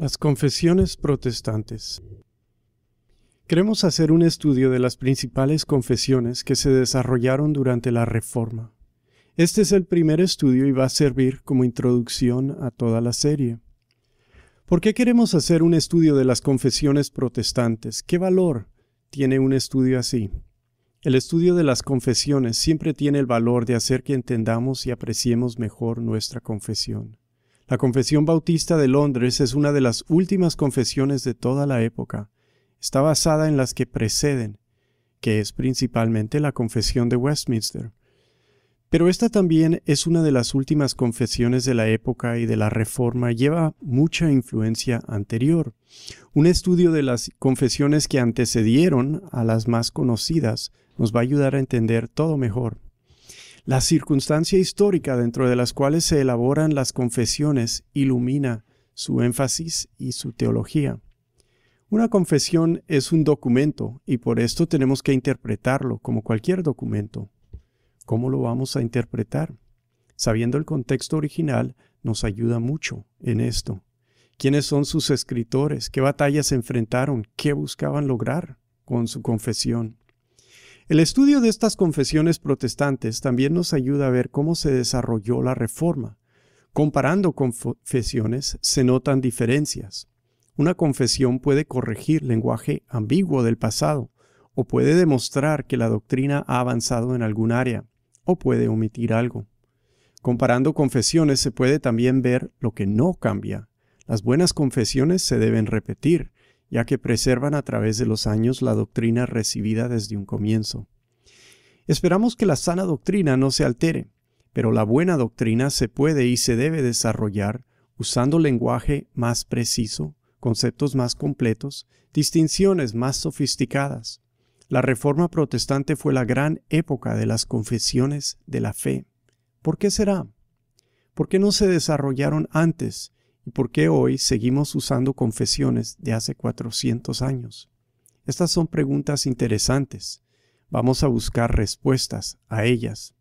Las confesiones protestantes. Queremos hacer un estudio de las principales confesiones que se desarrollaron durante la Reforma. Este es el primer estudio y va a servir como introducción a toda la serie. ¿Por qué queremos hacer un estudio de las confesiones protestantes? ¿Qué valor tiene un estudio así? El estudio de las confesiones siempre tiene el valor de hacer que entendamos y apreciemos mejor nuestra confesión. La Confesión Bautista de Londres es una de las últimas confesiones de toda la época. Está basada en las que preceden, que es principalmente la Confesión de Westminster. Pero esta también es una de las últimas confesiones de la época y de la Reforma lleva mucha influencia anterior. Un estudio de las confesiones que antecedieron a las más conocidas nos va a ayudar a entender todo mejor. La circunstancia histórica dentro de las cuales se elaboran las confesiones ilumina su énfasis y su teología. Una confesión es un documento y por esto tenemos que interpretarlo como cualquier documento. ¿Cómo lo vamos a interpretar? Sabiendo el contexto original nos ayuda mucho en esto. ¿Quiénes son sus escritores? ¿Qué batallas enfrentaron? ¿Qué buscaban lograr con su confesión? El estudio de estas confesiones protestantes también nos ayuda a ver cómo se desarrolló la Reforma. Comparando confesiones se notan diferencias. Una confesión puede corregir lenguaje ambiguo del pasado, o puede demostrar que la doctrina ha avanzado en algún área, o puede omitir algo. Comparando confesiones se puede también ver lo que no cambia. Las buenas confesiones se deben repetir, ya que preservan a través de los años la doctrina recibida desde un comienzo. Esperamos que la sana doctrina no se altere, pero la buena doctrina se puede y se debe desarrollar usando lenguaje más preciso, conceptos más completos, distinciones más sofisticadas. La Reforma Protestante fue la gran época de las confesiones de la fe. ¿Por qué será? ¿Por qué no se desarrollaron antes por qué hoy seguimos usando confesiones de hace 400 años. Estas son preguntas interesantes. Vamos a buscar respuestas a ellas.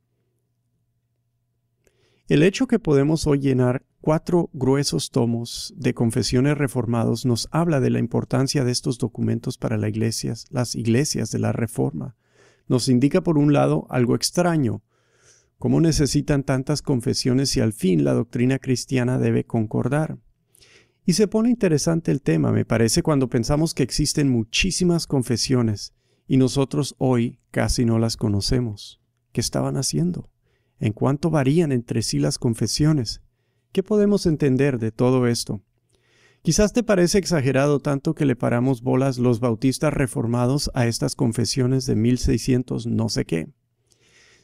El hecho que podemos hoy llenar cuatro gruesos tomos de confesiones reformados nos habla de la importancia de estos documentos para las iglesias, las iglesias de la Reforma. Nos indica por un lado algo extraño, ¿Cómo necesitan tantas confesiones si al fin la doctrina cristiana debe concordar? Y se pone interesante el tema, me parece, cuando pensamos que existen muchísimas confesiones y nosotros hoy casi no las conocemos. ¿Qué estaban haciendo? ¿En cuánto varían entre sí las confesiones? ¿Qué podemos entender de todo esto? Quizás te parece exagerado tanto que le paramos bolas los bautistas reformados a estas confesiones de 1600 no sé qué.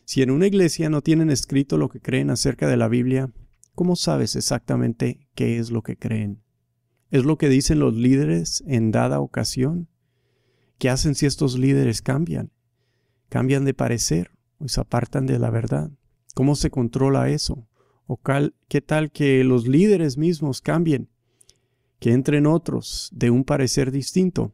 Si en una iglesia no tienen escrito lo que creen acerca de la Biblia, ¿cómo sabes exactamente qué es lo que creen? ¿Es lo que dicen los líderes en dada ocasión? ¿Qué hacen si estos líderes cambian? ¿Cambian de parecer o se apartan de la verdad? ¿Cómo se controla eso? ¿O qué tal que los líderes mismos cambien? Que entren otros de un parecer distinto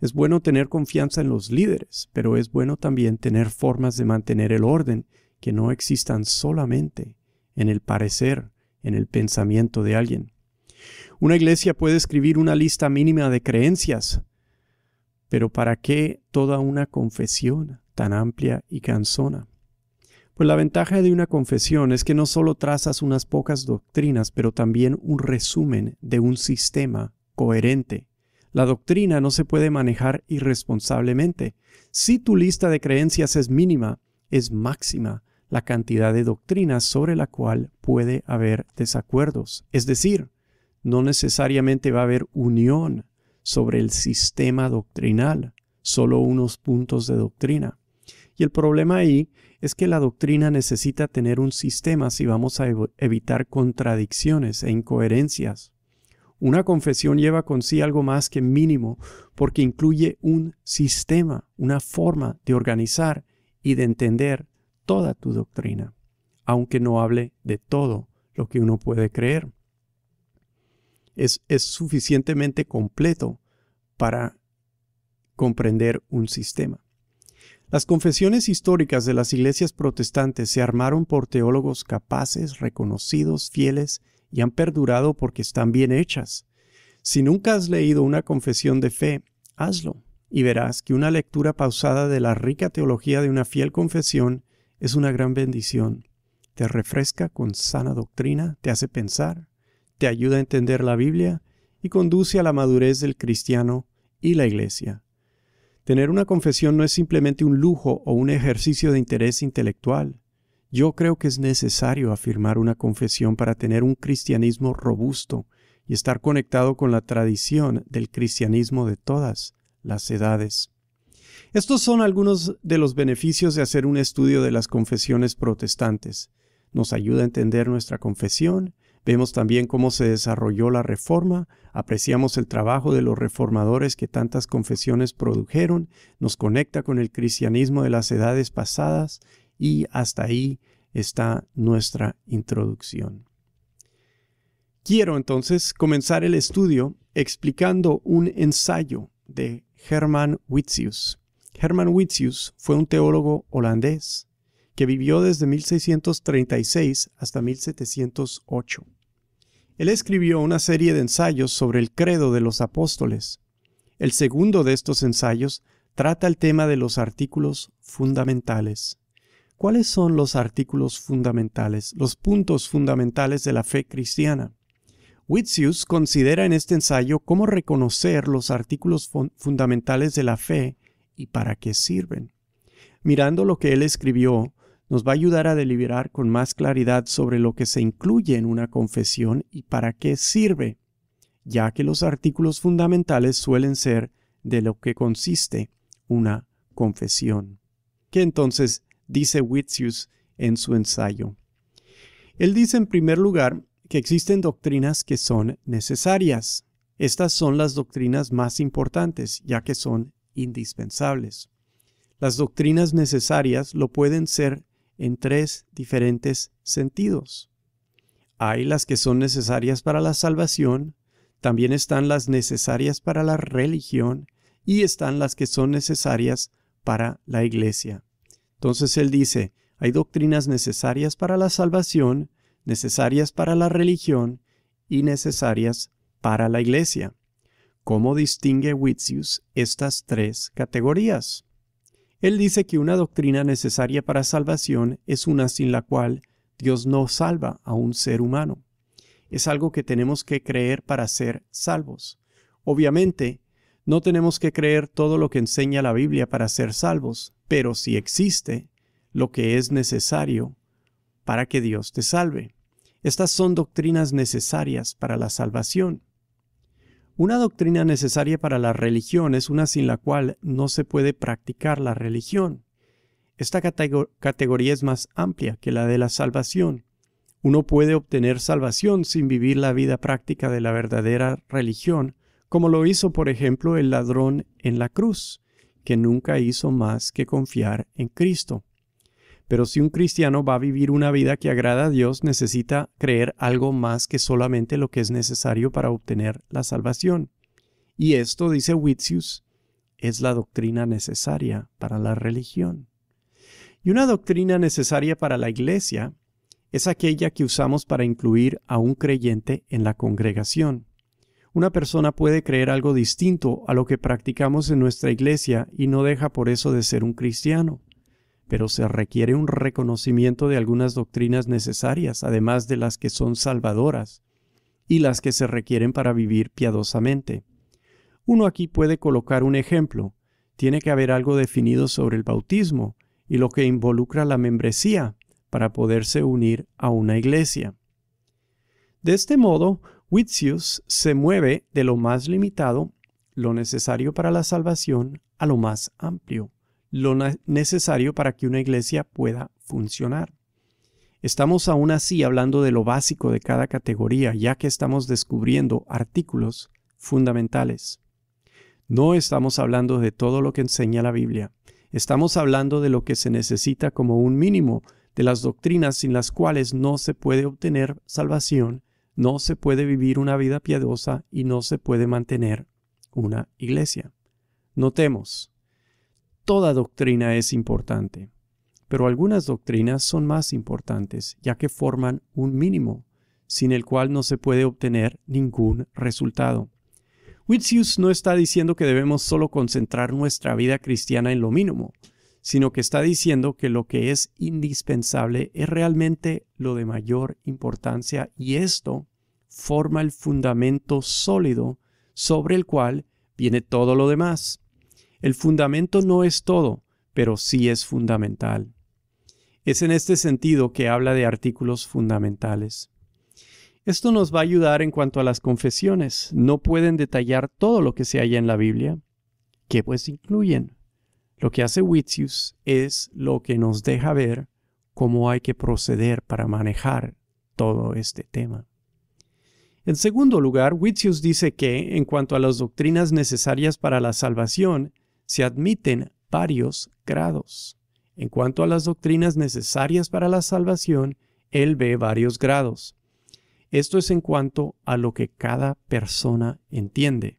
es bueno tener confianza en los líderes, pero es bueno también tener formas de mantener el orden que no existan solamente en el parecer, en el pensamiento de alguien. Una iglesia puede escribir una lista mínima de creencias, pero ¿para qué toda una confesión tan amplia y cansona? Pues la ventaja de una confesión es que no solo trazas unas pocas doctrinas, pero también un resumen de un sistema coherente la doctrina no se puede manejar irresponsablemente. Si tu lista de creencias es mínima, es máxima la cantidad de doctrinas sobre la cual puede haber desacuerdos. Es decir, no necesariamente va a haber unión sobre el sistema doctrinal, solo unos puntos de doctrina. Y el problema ahí es que la doctrina necesita tener un sistema si vamos a evitar contradicciones e incoherencias. Una confesión lleva con sí algo más que mínimo porque incluye un sistema, una forma de organizar y de entender toda tu doctrina, aunque no hable de todo lo que uno puede creer. Es, suficientemente completo para comprender un sistema. Las confesiones históricas de las iglesias protestantes se armaron por teólogos capaces, reconocidos, fieles y han perdurado porque están bien hechas. Si nunca has leído una confesión de fe, hazlo y verás que una lectura pausada de la rica teología de una fiel confesión es una gran bendición. Te refresca con sana doctrina, te hace pensar, te ayuda a entender la Biblia y conduce a la madurez del cristiano y la iglesia. Tener una confesión no es simplemente un lujo o un ejercicio de interés intelectual. Yo creo que es necesario afirmar una confesión para tener un cristianismo robusto y estar conectado con la tradición del cristianismo de todas las edades. Estos son algunos de los beneficios de hacer un estudio de las confesiones protestantes. Nos ayuda a entender nuestra confesión, vemos también cómo se desarrolló la reforma, apreciamos el trabajo de los reformadores que tantas confesiones produjeron, nos conecta con el cristianismo de las edades pasadas y hasta ahí está nuestra introducción. Quiero entonces comenzar el estudio explicando un ensayo de Hermann Witsius. Hermann Witsius fue un teólogo holandés que vivió desde 1636 hasta 1708. Él escribió una serie de ensayos sobre el credo de los apóstoles. El segundo de estos ensayos trata el tema de los artículos fundamentales. ¿cuáles son los artículos fundamentales, los puntos fundamentales de la fe cristiana? Witsius considera en este ensayo cómo reconocer los artículos fundamentales de la fe y para qué sirven. Mirando lo que él escribió, nos va a ayudar a deliberar con más claridad sobre lo que se incluye en una confesión y para qué sirve, ya que los artículos fundamentales suelen ser de lo que consiste una confesión. ¿Qué entonces dice Witsius en su ensayo. Él dice en primer lugar que existen doctrinas que son necesarias. Estas son las doctrinas más importantes, ya que son indispensables. Las doctrinas necesarias lo pueden ser en tres diferentes sentidos. Hay las que son necesarias para la salvación, también están las necesarias para la religión y están las que son necesarias para la iglesia. Entonces él dice, hay doctrinas necesarias para la salvación, necesarias para la religión y necesarias para la iglesia. ¿Cómo distingue Witsius estas tres categorías? Él dice que una doctrina necesaria para salvación es una sin la cual Dios no salva a un ser humano. Es algo que tenemos que creer para ser salvos. Obviamente, no tenemos que creer todo lo que enseña la Biblia para ser salvos, pero si existe lo que es necesario para que Dios te salve. Estas son doctrinas necesarias para la salvación. Una doctrina necesaria para la religión es una sin la cual no se puede practicar la religión. Esta categoría es más amplia que la de la salvación. Uno puede obtener salvación sin vivir la vida práctica de la verdadera religión, como lo hizo por ejemplo el ladrón en la cruz que nunca hizo más que confiar en Cristo. Pero si un cristiano va a vivir una vida que agrada a Dios, necesita creer algo más que solamente lo que es necesario para obtener la salvación. Y esto, dice Wittius, es la doctrina necesaria para la religión. Y una doctrina necesaria para la iglesia es aquella que usamos para incluir a un creyente en la congregación. Una persona puede creer algo distinto a lo que practicamos en nuestra iglesia y no deja por eso de ser un cristiano, pero se requiere un reconocimiento de algunas doctrinas necesarias, además de las que son salvadoras y las que se requieren para vivir piadosamente. Uno aquí puede colocar un ejemplo. Tiene que haber algo definido sobre el bautismo y lo que involucra la membresía para poderse unir a una iglesia. De este modo, Witsius se mueve de lo más limitado, lo necesario para la salvación, a lo más amplio, lo necesario para que una iglesia pueda funcionar. Estamos aún así hablando de lo básico de cada categoría, ya que estamos descubriendo artículos fundamentales. No estamos hablando de todo lo que enseña la Biblia. Estamos hablando de lo que se necesita como un mínimo, de las doctrinas sin las cuales no se puede obtener salvación no se puede vivir una vida piadosa y no se puede mantener una iglesia. Notemos, toda doctrina es importante, pero algunas doctrinas son más importantes, ya que forman un mínimo, sin el cual no se puede obtener ningún resultado. Witsius no está diciendo que debemos solo concentrar nuestra vida cristiana en lo mínimo, sino que está diciendo que lo que es indispensable es realmente lo de mayor importancia y esto forma el fundamento sólido sobre el cual viene todo lo demás. El fundamento no es todo, pero sí es fundamental. Es en este sentido que habla de artículos fundamentales. Esto nos va a ayudar en cuanto a las confesiones. No pueden detallar todo lo que se halla en la Biblia. ¿Qué pues incluyen? Lo que hace Witsius es lo que nos deja ver cómo hay que proceder para manejar todo este tema. En segundo lugar, Witsius dice que, en cuanto a las doctrinas necesarias para la salvación, se admiten varios grados. En cuanto a las doctrinas necesarias para la salvación, él ve varios grados. Esto es en cuanto a lo que cada persona entiende.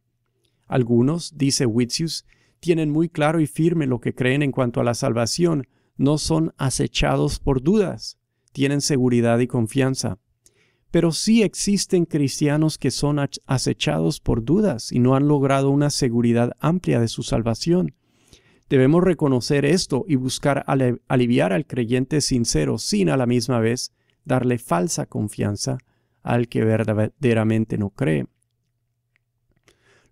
Algunos, dice Witsius, tienen muy claro y firme lo que creen en cuanto a la salvación, no son acechados por dudas, tienen seguridad y confianza. Pero sí existen cristianos que son acechados por dudas y no han logrado una seguridad amplia de su salvación. Debemos reconocer esto y buscar aliviar al creyente sincero sin a la misma vez darle falsa confianza al que verdaderamente no cree.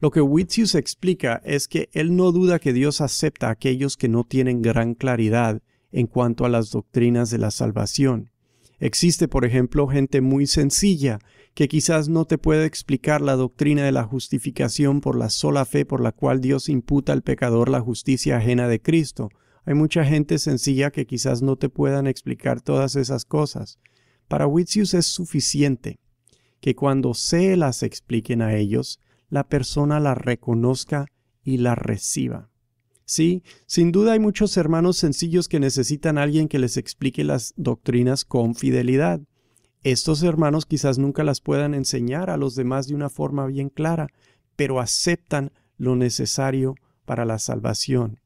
Lo que Witsius explica es que él no duda que Dios acepta a aquellos que no tienen gran claridad en cuanto a las doctrinas de la salvación. Existe, por ejemplo, gente muy sencilla que quizás no te pueda explicar la doctrina de la justificación por la sola fe por la cual Dios imputa al pecador la justicia ajena de Cristo. Hay mucha gente sencilla que quizás no te puedan explicar todas esas cosas. Para Witsius es suficiente que cuando se las expliquen a ellos, la persona la reconozca y la reciba. Sí, sin duda hay muchos hermanos sencillos que necesitan a alguien que les explique las doctrinas con fidelidad. Estos hermanos quizás nunca las puedan enseñar a los demás de una forma bien clara, pero aceptan lo necesario para la salvación.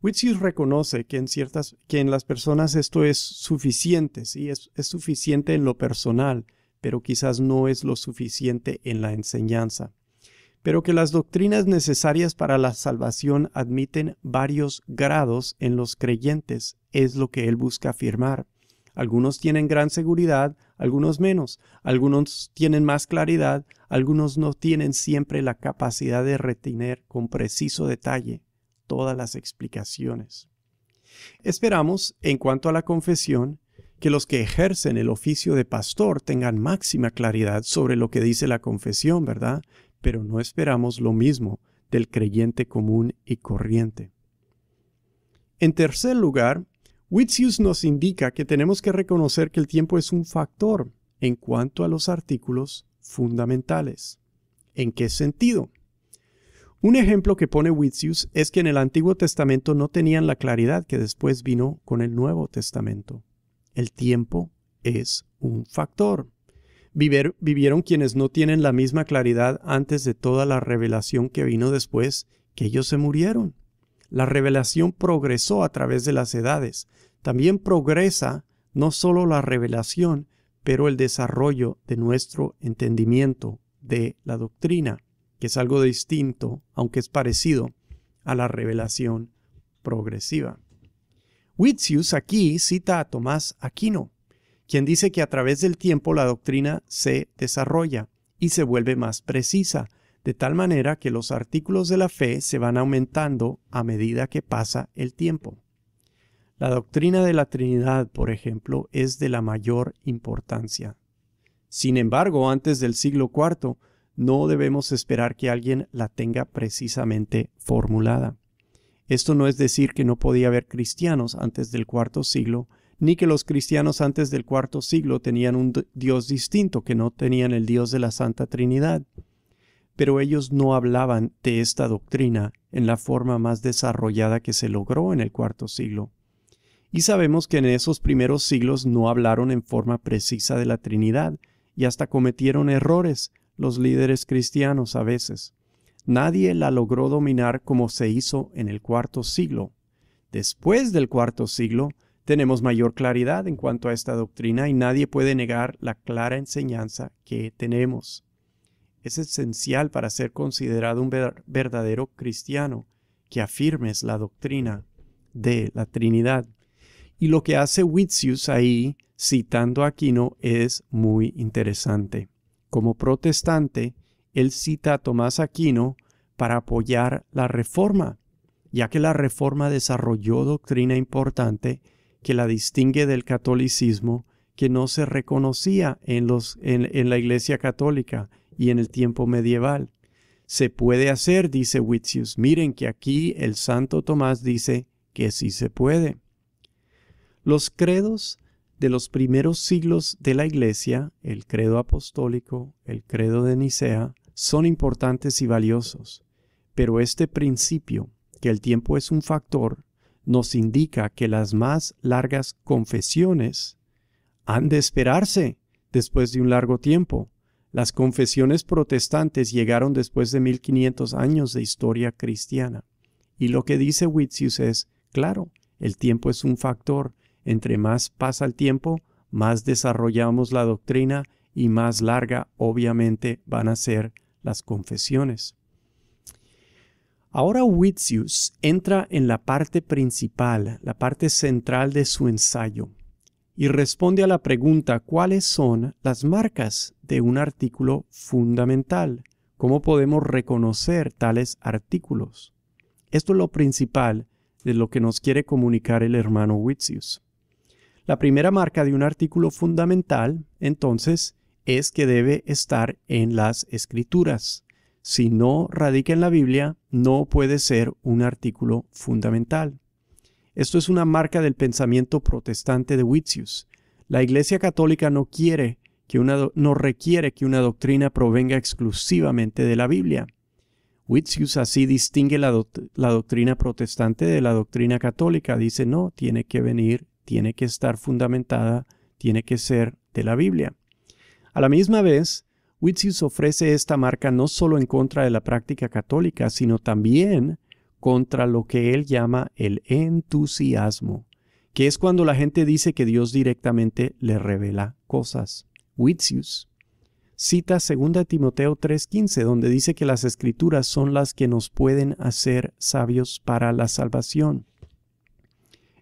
Witsius reconoce que en, ciertas, que en las personas esto es suficiente, ¿sí? es suficiente en lo personal, pero quizás no es lo suficiente en la enseñanza, pero que las doctrinas necesarias para la salvación admiten varios grados en los creyentes, es lo que él busca afirmar. Algunos tienen gran seguridad, algunos menos, algunos tienen más claridad, algunos no tienen siempre la capacidad de retener con preciso detalle todas las explicaciones. Esperamos, en cuanto a la confesión, que los que ejercen el oficio de pastor tengan máxima claridad sobre lo que dice la confesión, ¿verdad? Pero no esperamos lo mismo del creyente común y corriente. En tercer lugar, Witsius nos indica que tenemos que reconocer que el tiempo es un factor en cuanto a los artículos fundamentales. ¿En qué sentido? Un ejemplo que pone Witsius es que en el Antiguo Testamento no tenían la claridad que después vino con el Nuevo Testamento. El tiempo es un factor. vivieron quienes no tienen la misma claridad antes de toda la revelación que vino después que ellos se murieron. La revelación progresó a través de las edades. También progresa no solo la revelación, pero el desarrollo de nuestro entendimiento de la doctrina, que es algo distinto, aunque es parecido, a la revelación progresiva. Witzius aquí cita a Tomás Aquino, quien dice que a través del tiempo la doctrina se desarrolla y se vuelve más precisa, de tal manera que los artículos de la fe se van aumentando a medida que pasa el tiempo. La doctrina de la Trinidad, por ejemplo, es de la mayor importancia. Sin embargo, antes del siglo IV, no debemos esperar que alguien la tenga precisamente formulada. Esto no es decir que no podía haber cristianos antes del cuarto siglo, ni que los cristianos antes del cuarto siglo tenían un Dios distinto, que no tenían el Dios de la Santa Trinidad. Pero ellos no hablaban de esta doctrina en la forma más desarrollada que se logró en el cuarto siglo. Y sabemos que en esos primeros siglos no hablaron en forma precisa de la Trinidad, y hasta cometieron errores los líderes cristianos a veces nadie la logró dominar como se hizo en el cuarto siglo. Después del cuarto siglo, tenemos mayor claridad en cuanto a esta doctrina y nadie puede negar la clara enseñanza que tenemos. Es esencial para ser considerado un verdadero cristiano que afirmes la doctrina de la Trinidad. Y lo que hace Witzius ahí, citando a Aquino, es muy interesante. Como protestante, él cita a Tomás Aquino para apoyar la reforma, ya que la reforma desarrolló doctrina importante que la distingue del catolicismo que no se reconocía en, los, en, la Iglesia católica y en el tiempo medieval. Se puede hacer, dice Witzius. Miren que aquí el Santo Tomás dice que sí se puede. Los credos de los primeros siglos de la Iglesia, el credo apostólico, el credo de Nicea, son importantes y valiosos, pero este principio, que el tiempo es un factor, nos indica que las más largas confesiones han de esperarse después de un largo tiempo. Las confesiones protestantes llegaron después de 1500 años de historia cristiana. Y lo que dice Witzius es, claro, el tiempo es un factor. Entre más pasa el tiempo, más desarrollamos la doctrina y más larga obviamente van a ser las confesiones. Ahora Witsius entra en la parte principal, la parte central de su ensayo, y responde a la pregunta cuáles son las marcas de un artículo fundamental, cómo podemos reconocer tales artículos. Esto es lo principal de lo que nos quiere comunicar el hermano Witsius. La primera marca de un artículo fundamental, entonces, es que debe estar en las escrituras. Si no radica en la Biblia, no puede ser un artículo fundamental. Esto es una marca del pensamiento protestante de Witsius. La Iglesia Católica no quiere que una no requiere que una doctrina provenga exclusivamente de la Biblia. Witsius así distingue la doctrina protestante de la doctrina católica. Dice, no, tiene que venir, tiene que estar fundamentada, tiene que ser de la Biblia. A la misma vez, Witsius ofrece esta marca no solo en contra de la práctica católica, sino también contra lo que él llama el entusiasmo, que es cuando la gente dice que Dios directamente le revela cosas. Witsius cita 2 Timoteo 3:15, donde dice que las escrituras son las que nos pueden hacer sabios para la salvación.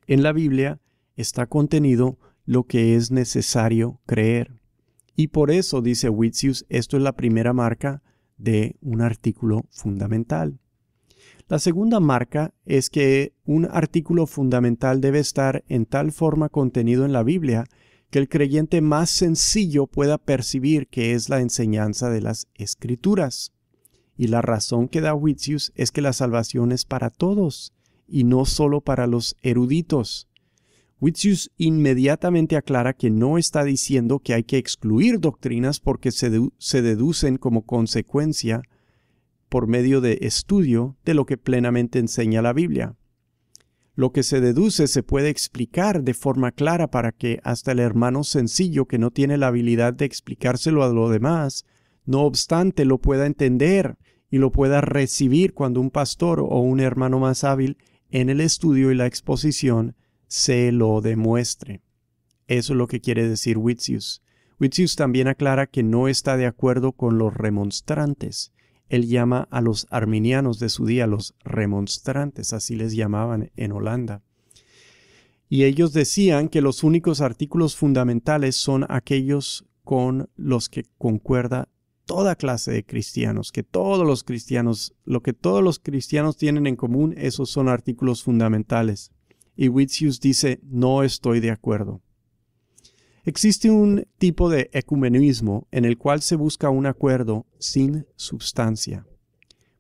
En la Biblia está contenido lo que es necesario creer. Y por eso, dice Witsius, esto es la primera marca de un artículo fundamental. La segunda marca es que un artículo fundamental debe estar en tal forma contenido en la Biblia que el creyente más sencillo pueda percibir que es la enseñanza de las Escrituras. Y la razón que da Witsius es que la salvación es para todos y no solo para los eruditos. Witsius inmediatamente aclara que no está diciendo que hay que excluir doctrinas porque se, se, deducen como consecuencia por medio de estudio de lo que plenamente enseña la Biblia. Lo que se deduce se puede explicar de forma clara para que hasta el hermano sencillo que no tiene la habilidad de explicárselo a los demás, no obstante lo pueda entender y lo pueda recibir cuando un pastor o un hermano más hábil en el estudio y la exposición se lo demuestre. Eso es lo que quiere decir Witzius. Witzius también aclara que no está de acuerdo con los remonstrantes. Él llama a los arminianos de su día los remonstrantes, así les llamaban en Holanda. Y ellos decían que los únicos artículos fundamentales son aquellos con los que concuerda toda clase de cristianos, que todos los cristianos, lo que todos los cristianos tienen en común, esos son artículos fundamentales y dice no estoy de acuerdo. Existe un tipo de ecumenismo en el cual se busca un acuerdo sin sustancia.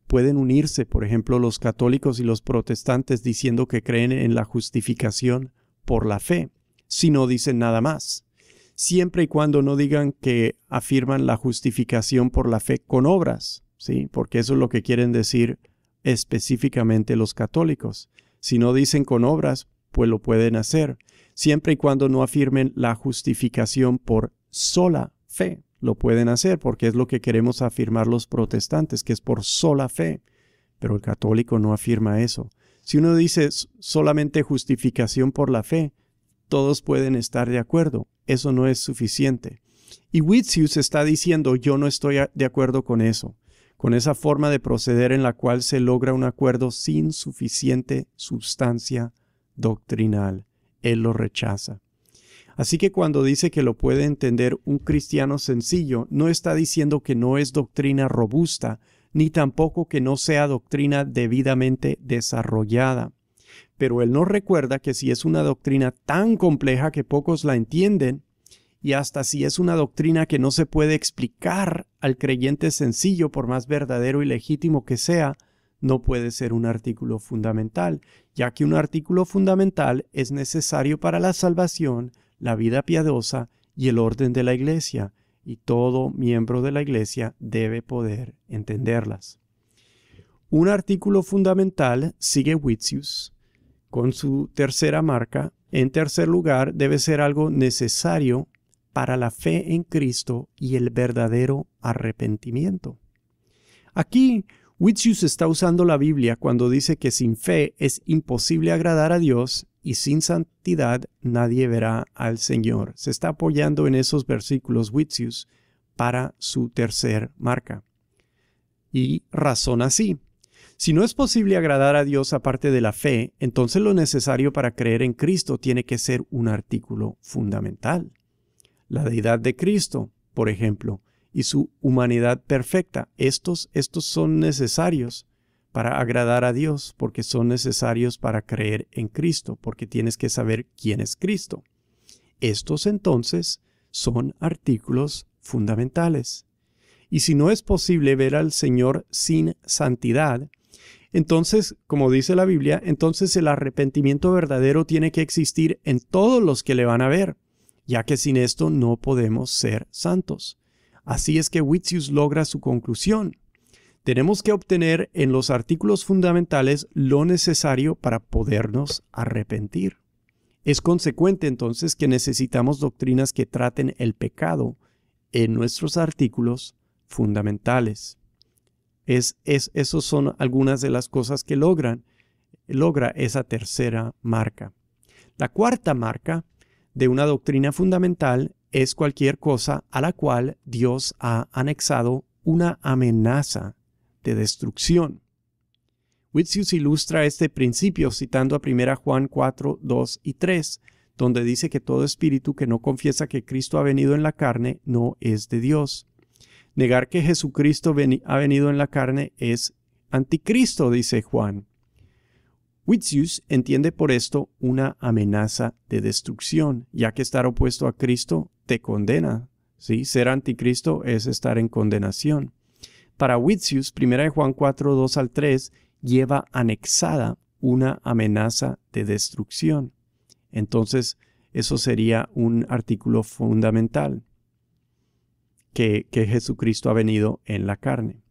Pueden unirse, por ejemplo, los católicos y los protestantes diciendo que creen en la justificación por la fe, si no dicen nada más, siempre y cuando no digan que afirman la justificación por la fe con obras, ¿sí? porque eso es lo que quieren decir específicamente los católicos. Si no dicen con obras, pues lo pueden hacer, siempre y cuando no afirmen la justificación por sola fe. Lo pueden hacer porque es lo que queremos afirmar los protestantes, que es por sola fe. Pero el católico no afirma eso. Si uno dice solamente justificación por la fe, todos pueden estar de acuerdo. Eso no es suficiente. Y Witsius está diciendo, yo no estoy de acuerdo con eso con esa forma de proceder en la cual se logra un acuerdo sin suficiente sustancia doctrinal. Él lo rechaza. Así que cuando dice que lo puede entender un cristiano sencillo, no está diciendo que no es doctrina robusta, ni tampoco que no sea doctrina debidamente desarrollada. Pero él no recuerda que si es una doctrina tan compleja que pocos la entienden, y hasta si es una doctrina que no se puede explicar al creyente sencillo, por más verdadero y legítimo que sea, no puede ser un artículo fundamental, ya que un artículo fundamental es necesario para la salvación, la vida piadosa y el orden de la Iglesia, y todo miembro de la Iglesia debe poder entenderlas. Un artículo fundamental sigue Witsius, con su tercera marca. En tercer lugar, debe ser algo necesario para la fe en Cristo y el verdadero arrepentimiento. Aquí, Witsius está usando la Biblia cuando dice que sin fe es imposible agradar a Dios y sin santidad nadie verá al Señor. Se está apoyando en esos versículos Witsius para su tercer marca. Y razón así. Si no es posible agradar a Dios aparte de la fe, entonces lo necesario para creer en Cristo tiene que ser un artículo fundamental la deidad de Cristo, por ejemplo, y su humanidad perfecta. Estos, estos son necesarios para agradar a Dios, porque son necesarios para creer en Cristo, porque tienes que saber quién es Cristo. Estos entonces son artículos fundamentales. Y si no es posible ver al Señor sin santidad, entonces, como dice la Biblia, entonces el arrepentimiento verdadero tiene que existir en todos los que le van a ver, ya que sin esto no podemos ser santos. Así es que Witzius logra su conclusión. Tenemos que obtener en los artículos fundamentales lo necesario para podernos arrepentir. Es consecuente entonces que necesitamos doctrinas que traten el pecado en nuestros artículos fundamentales. Es, esos son algunas de las cosas que logran, logra esa tercera marca. La cuarta marca de una doctrina fundamental es cualquier cosa a la cual Dios ha anexado una amenaza de destrucción. Witsius ilustra este principio citando a 1 Juan 4, 2 y 3, donde dice que todo espíritu que no confiesa que Cristo ha venido en la carne no es de Dios. Negar que Jesucristo ha venido en la carne es anticristo, dice Juan. Witzius entiende por esto una amenaza de destrucción, ya que estar opuesto a Cristo te condena. ¿sí? Ser anticristo es estar en condenación. Para primera 1 Juan 4, 2 al 3 lleva anexada una amenaza de destrucción. Entonces, eso sería un artículo fundamental que, que Jesucristo ha venido en la carne.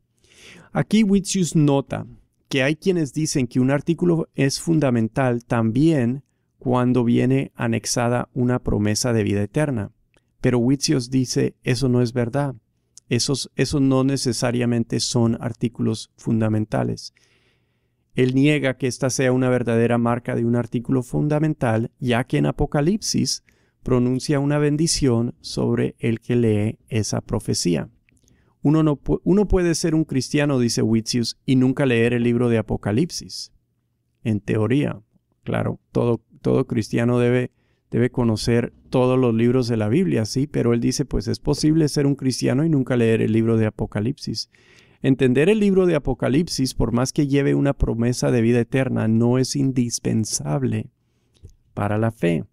Aquí Witzius nota que hay quienes dicen que un artículo es fundamental también cuando viene anexada una promesa de vida eterna. Pero Witzios dice, eso no es verdad. Esos, esos no necesariamente son artículos fundamentales. Él niega que esta sea una verdadera marca de un artículo fundamental, ya que en Apocalipsis pronuncia una bendición sobre el que lee esa profecía. Uno, no puede ser un cristiano, dice Witzius, y nunca leer el libro de Apocalipsis. En teoría, claro, todo, cristiano debe, debe conocer todos los libros de la Biblia, sí, pero él dice, pues es posible ser un cristiano y nunca leer el libro de Apocalipsis. Entender el libro de Apocalipsis, por más que lleve una promesa de vida eterna, no es indispensable para la fe.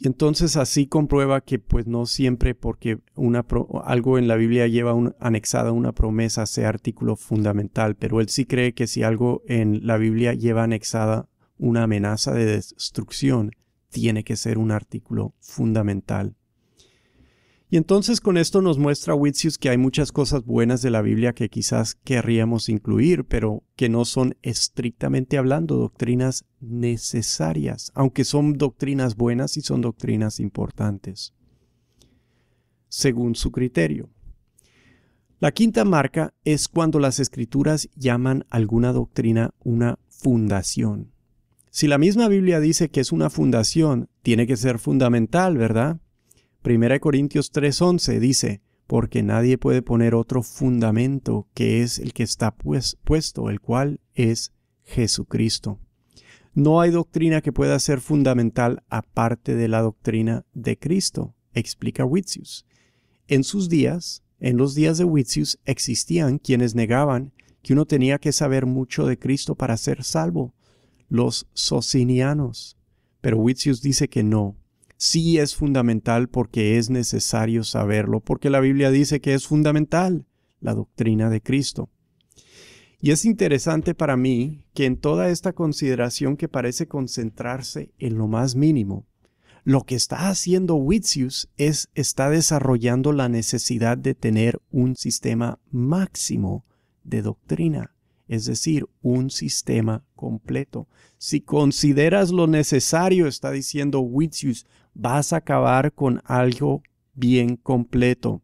Y entonces así comprueba que pues no siempre porque algo en la Biblia lleva anexada una promesa sea artículo fundamental, pero él sí cree que si algo en la Biblia lleva anexada una amenaza de destrucción, tiene que ser un artículo fundamental y entonces con esto nos muestra Witsius que hay muchas cosas buenas de la Biblia que quizás querríamos incluir, pero que no son estrictamente hablando doctrinas necesarias, aunque son doctrinas buenas y son doctrinas importantes, según su criterio. La quinta marca es cuando las escrituras llaman alguna doctrina una fundación. Si la misma Biblia dice que es una fundación, tiene que ser fundamental, ¿verdad? 1 Corintios 3:11 dice, porque nadie puede poner otro fundamento que es el que está pues, puesto, el cual es Jesucristo. No hay doctrina que pueda ser fundamental aparte de la doctrina de Cristo, explica Witzius. En sus días, en los días de Witzius, existían quienes negaban que uno tenía que saber mucho de Cristo para ser salvo, los socinianos. Pero Witzius dice que no, sí es fundamental porque es necesario saberlo, porque la Biblia dice que es fundamental la doctrina de Cristo. Y es interesante para mí que en toda esta consideración que parece concentrarse en lo más mínimo, lo que está haciendo Witsius es está desarrollando la necesidad de tener un sistema máximo de doctrina es decir, un sistema completo. Si consideras lo necesario, está diciendo Witzius, vas a acabar con algo bien completo.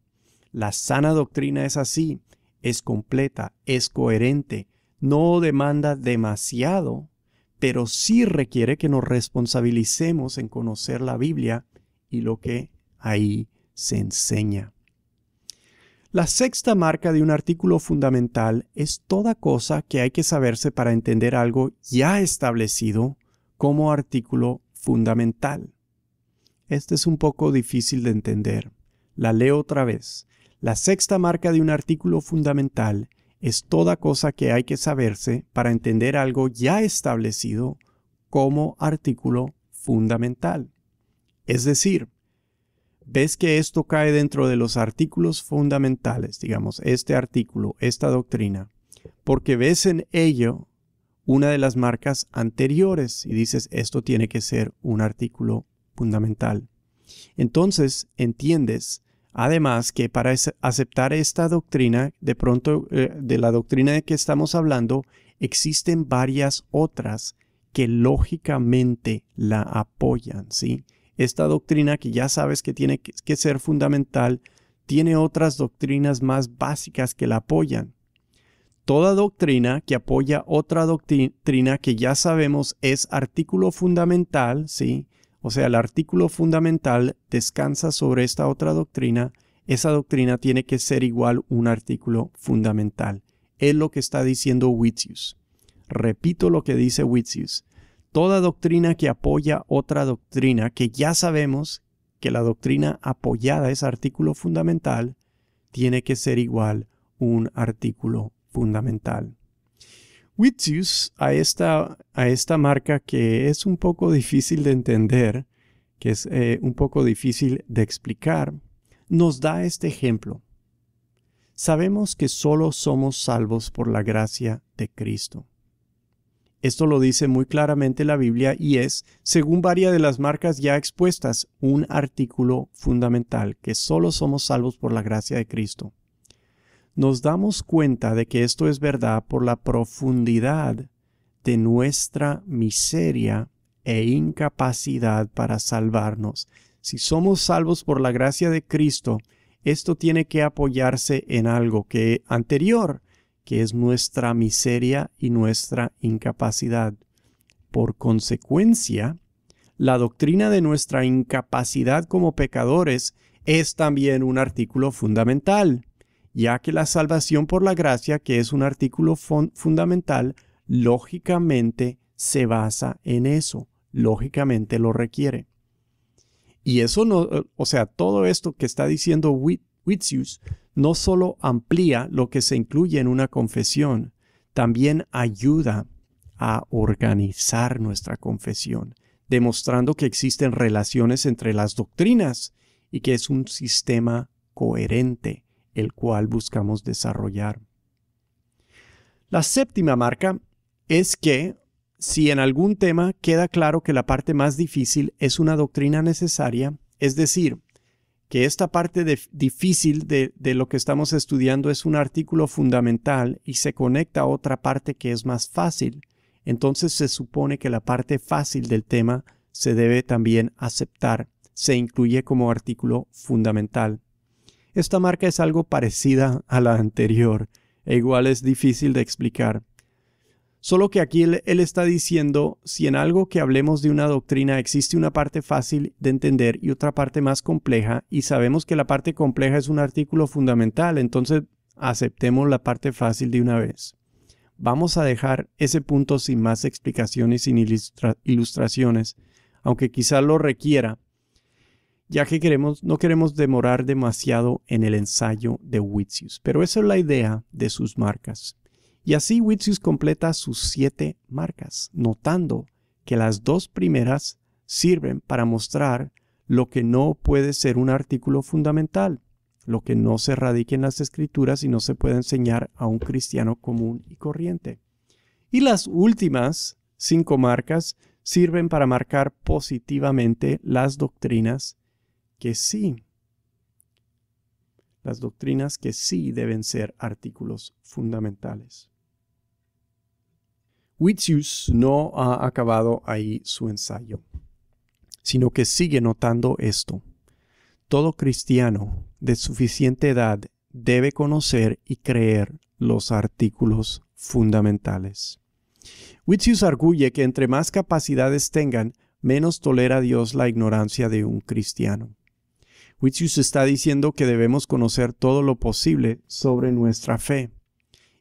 La sana doctrina es así, es completa, es coherente, no demanda demasiado, pero sí requiere que nos responsabilicemos en conocer la Biblia y lo que ahí se enseña. La sexta marca de un artículo fundamental es toda cosa que hay que saberse para entender algo ya establecido como artículo fundamental. Este es un poco difícil de entender. La leo otra vez. La sexta marca de un artículo fundamental es toda cosa que hay que saberse para entender algo ya establecido como artículo fundamental. Es decir, ves que esto cae dentro de los artículos fundamentales, digamos, este artículo, esta doctrina, porque ves en ello una de las marcas anteriores y dices, esto tiene que ser un artículo fundamental. Entonces, entiendes, además, que para aceptar esta doctrina, de pronto, eh, de la doctrina de que estamos hablando, existen varias otras que lógicamente la apoyan, ¿sí? esta doctrina que ya sabes que tiene que ser fundamental, tiene otras doctrinas más básicas que la apoyan. Toda doctrina que apoya otra doctrina que ya sabemos es artículo fundamental, ¿sí? O sea, el artículo fundamental descansa sobre esta otra doctrina. Esa doctrina tiene que ser igual un artículo fundamental. Es lo que está diciendo Witsius. Repito lo que dice Witsius toda doctrina que apoya otra doctrina, que ya sabemos que la doctrina apoyada es artículo fundamental, tiene que ser igual un artículo fundamental. Witzius, a esta, a esta marca que es un poco difícil de entender, que es eh, un poco difícil de explicar, nos da este ejemplo. Sabemos que solo somos salvos por la gracia de Cristo. Esto lo dice muy claramente la Biblia y es, según varias de las marcas ya expuestas, un artículo fundamental, que solo somos salvos por la gracia de Cristo. Nos damos cuenta de que esto es verdad por la profundidad de nuestra miseria e incapacidad para salvarnos. Si somos salvos por la gracia de Cristo, esto tiene que apoyarse en algo que anterior que es nuestra miseria y nuestra incapacidad. Por consecuencia, la doctrina de nuestra incapacidad como pecadores es también un artículo fundamental, ya que la salvación por la gracia, que es un artículo fundamental, lógicamente se basa en eso, lógicamente lo requiere. Y eso no, o sea, todo esto que está diciendo Witt no solo amplía lo que se incluye en una confesión, también ayuda a organizar nuestra confesión, demostrando que existen relaciones entre las doctrinas y que es un sistema coherente el cual buscamos desarrollar. La séptima marca es que si en algún tema queda claro que la parte más difícil es una doctrina necesaria, es decir, que esta parte difícil de, de lo que estamos estudiando es un artículo fundamental y se conecta a otra parte que es más fácil. Entonces se supone que la parte fácil del tema se debe también aceptar, se incluye como artículo fundamental. Esta marca es algo parecida a la anterior, e igual es difícil de explicar. Solo que aquí él, está diciendo, si en algo que hablemos de una doctrina existe una parte fácil de entender y otra parte más compleja, y sabemos que la parte compleja es un artículo fundamental, entonces aceptemos la parte fácil de una vez. Vamos a dejar ese punto sin más explicaciones, sin ilustraciones, aunque quizás lo requiera, ya que queremos, no queremos demorar demasiado en el ensayo de Witsius. Pero esa es la idea de sus marcas. Y así Witsius completa sus siete marcas, notando que las dos primeras sirven para mostrar lo que no puede ser un artículo fundamental, lo que no se radique en las escrituras y no se puede enseñar a un cristiano común y corriente. Y las últimas cinco marcas sirven para marcar positivamente las doctrinas que sí, las doctrinas que sí deben ser artículos fundamentales. Witsius no ha acabado ahí su ensayo, sino que sigue notando esto. Todo cristiano de suficiente edad debe conocer y creer los artículos fundamentales. Witsius arguye que entre más capacidades tengan, menos tolera Dios la ignorancia de un cristiano. Witsius está diciendo que debemos conocer todo lo posible sobre nuestra fe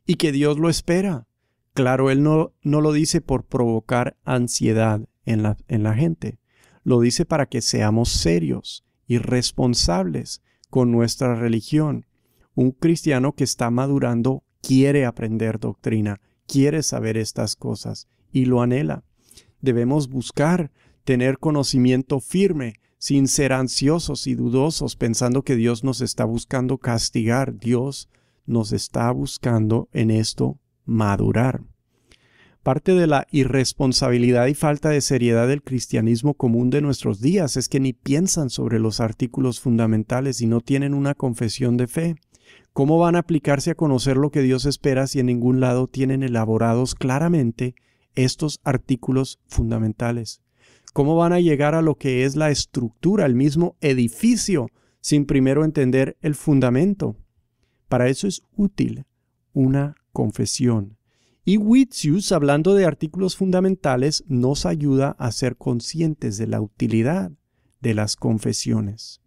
y que Dios lo espera Claro, él no, lo dice por provocar ansiedad en la, en la gente, lo dice para que seamos serios y responsables con nuestra religión. Un cristiano que está madurando quiere aprender doctrina, quiere saber estas cosas y lo anhela. Debemos buscar tener conocimiento firme, sin ser ansiosos y dudosos, pensando que Dios nos está buscando castigar. Dios nos está buscando en esto madurar. Parte de la irresponsabilidad y falta de seriedad del cristianismo común de nuestros días es que ni piensan sobre los artículos fundamentales y no tienen una confesión de fe. ¿Cómo van a aplicarse a conocer lo que Dios espera si en ningún lado tienen elaborados claramente estos artículos fundamentales? ¿Cómo van a llegar a lo que es la estructura, el mismo edificio, sin primero entender el fundamento? Para eso es útil una confesión. Y Witsius, hablando de artículos fundamentales, nos ayuda a ser conscientes de la utilidad de las confesiones.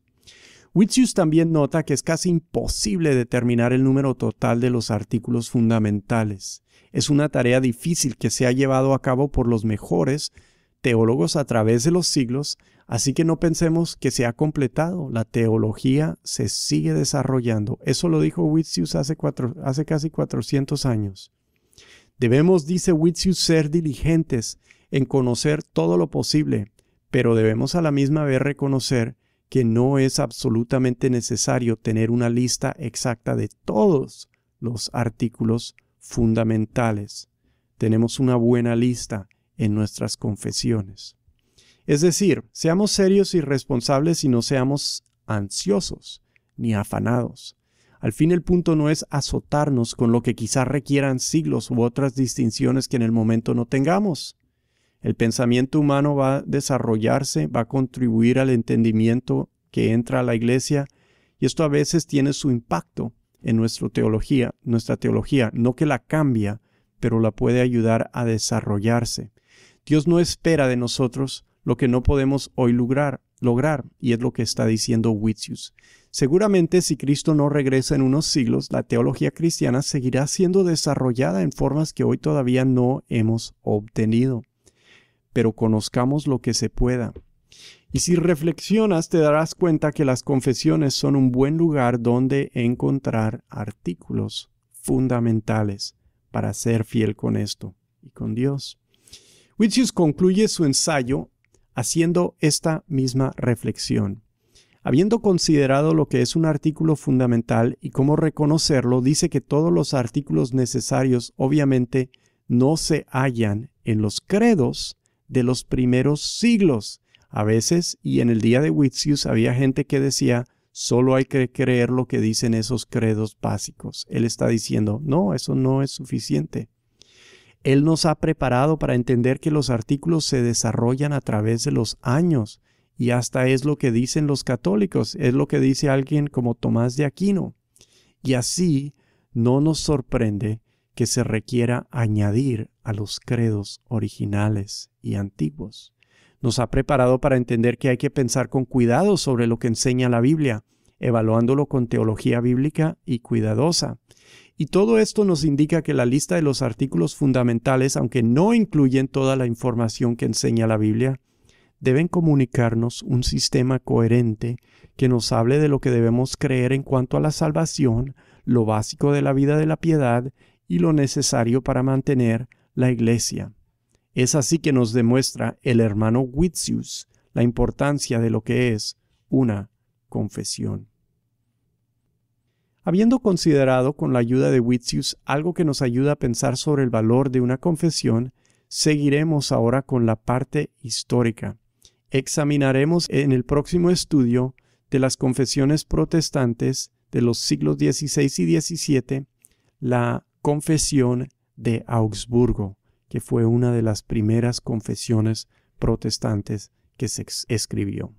Witsius también nota que es casi imposible determinar el número total de los artículos fundamentales. Es una tarea difícil que se ha llevado a cabo por los mejores teólogos a través de los siglos, así que no pensemos que se ha completado. La teología se sigue desarrollando. Eso lo dijo Witzius hace, hace casi 400 años. Debemos, dice Witzius, ser diligentes en conocer todo lo posible, pero debemos a la misma vez reconocer que no es absolutamente necesario tener una lista exacta de todos los artículos fundamentales. Tenemos una buena lista en nuestras confesiones. Es decir, seamos serios y responsables y no seamos ansiosos ni afanados. Al fin el punto no es azotarnos con lo que quizás requieran siglos u otras distinciones que en el momento no tengamos. El pensamiento humano va a desarrollarse, va a contribuir al entendimiento que entra a la iglesia y esto a veces tiene su impacto en nuestra teología, nuestra teología, no que la cambia, pero la puede ayudar a desarrollarse. Dios no espera de nosotros lo que no podemos hoy lograr, lograr y es lo que está diciendo Witsius. Seguramente si Cristo no regresa en unos siglos, la teología cristiana seguirá siendo desarrollada en formas que hoy todavía no hemos obtenido. Pero conozcamos lo que se pueda. Y si reflexionas te darás cuenta que las confesiones son un buen lugar donde encontrar artículos fundamentales para ser fiel con esto y con Dios. Witsius concluye su ensayo haciendo esta misma reflexión. Habiendo considerado lo que es un artículo fundamental y cómo reconocerlo, dice que todos los artículos necesarios obviamente no se hallan en los credos de los primeros siglos. A veces, y en el día de Witsius había gente que decía, solo hay que creer lo que dicen esos credos básicos. Él está diciendo, no, eso no es suficiente. Él nos ha preparado para entender que los artículos se desarrollan a través de los años, y hasta es lo que dicen los católicos, es lo que dice alguien como Tomás de Aquino. Y así no nos sorprende que se requiera añadir a los credos originales y antiguos. Nos ha preparado para entender que hay que pensar con cuidado sobre lo que enseña la Biblia, evaluándolo con teología bíblica y cuidadosa. Y todo esto nos indica que la lista de los artículos fundamentales, aunque no incluyen toda la información que enseña la Biblia, deben comunicarnos un sistema coherente que nos hable de lo que debemos creer en cuanto a la salvación, lo básico de la vida de la piedad y lo necesario para mantener la iglesia. Es así que nos demuestra el hermano Witsius la importancia de lo que es una confesión. Habiendo considerado con la ayuda de Witsius algo que nos ayuda a pensar sobre el valor de una confesión, seguiremos ahora con la parte histórica. Examinaremos en el próximo estudio de las confesiones protestantes de los siglos XVI y XVII la confesión de Augsburgo, que fue una de las primeras confesiones protestantes que se escribió.